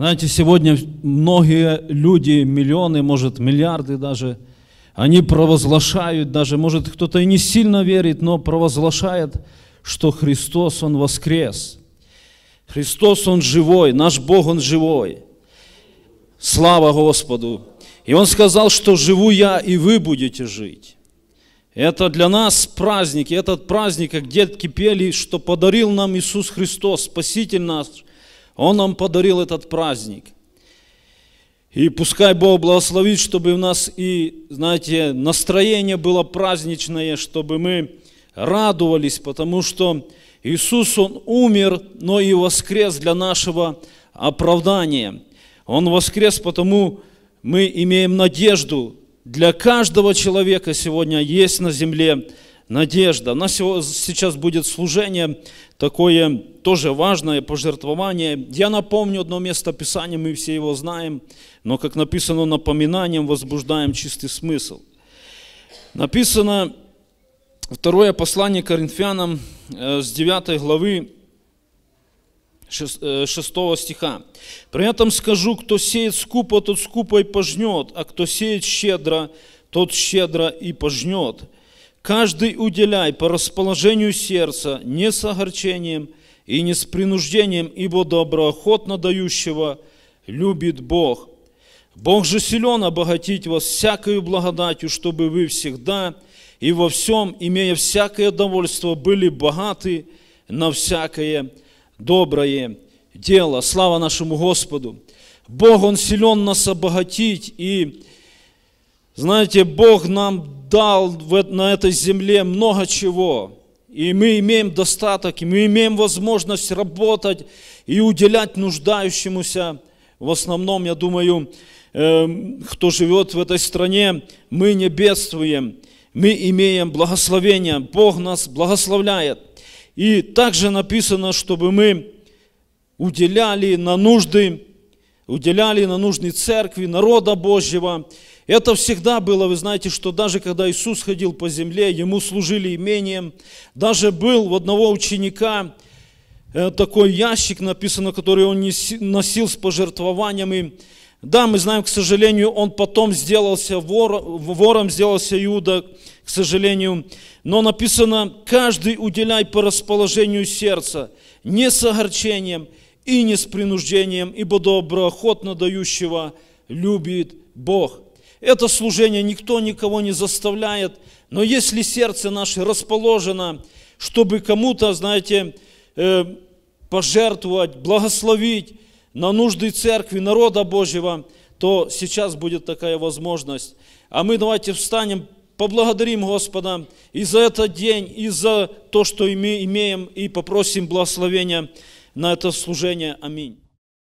Знаете, сегодня многие люди, миллионы, может, миллиарды даже, они провозглашают даже, может, кто-то и не сильно верит, но провозглашает, что Христос, Он воскрес. Христос, Он живой, наш Бог, Он живой. Слава Господу! И Он сказал, что живу я, и вы будете жить. Это для нас праздник, и этот праздник, как детки пели, что подарил нам Иисус Христос, Спаситель наш – он нам подарил этот праздник. И пускай Бог благословит, чтобы у нас и, знаете, настроение было праздничное, чтобы мы радовались, потому что Иисус, Он умер, но и воскрес для нашего оправдания. Он воскрес, потому мы имеем надежду. Для каждого человека сегодня есть на земле надежда. У нас сейчас будет служение такое тоже важное, пожертвование. Я напомню одно место Писания, мы все его знаем, но, как написано, напоминанием возбуждаем чистый смысл. Написано второе послание Коринфянам э, с 9 главы 6 э, стиха. «При этом скажу, кто сеет скупо, тот скупо и пожнет, а кто сеет щедро, тот щедро и пожнет» каждый уделяй по расположению сердца, не с огорчением и не с принуждением, ибо доброохотно дающего любит Бог. Бог же силен обогатить вас всякою благодатью, чтобы вы всегда и во всем, имея всякое довольство, были богаты на всякое доброе дело. Слава нашему Господу! Бог, Он силен нас обогатить, и, знаете, Бог нам дал на этой земле много чего. И мы имеем достаток, и мы имеем возможность работать и уделять нуждающемуся. В основном, я думаю, эм, кто живет в этой стране, мы не бедствуем, мы имеем благословение, Бог нас благословляет. И также написано, чтобы мы уделяли на нужды, уделяли на нужды церкви, народа Божьего, это всегда было, вы знаете, что даже когда Иисус ходил по земле, ему служили имением, даже был у одного ученика э, такой ящик написано, который он носил с пожертвованием. И да, мы знаем, к сожалению, он потом сделался вором. вором, сделался Иуда, к сожалению. Но написано, каждый уделяй по расположению сердца, не с огорчением и не с принуждением, ибо доброохотно дающего любит Бог. Это служение никто никого не заставляет, но если сердце наше расположено, чтобы кому-то, знаете, э, пожертвовать, благословить на нужды церкви, народа Божьего, то сейчас будет такая возможность. А мы давайте встанем, поблагодарим Господа и за этот день, и за то, что мы имеем, и попросим благословения на это служение. Аминь.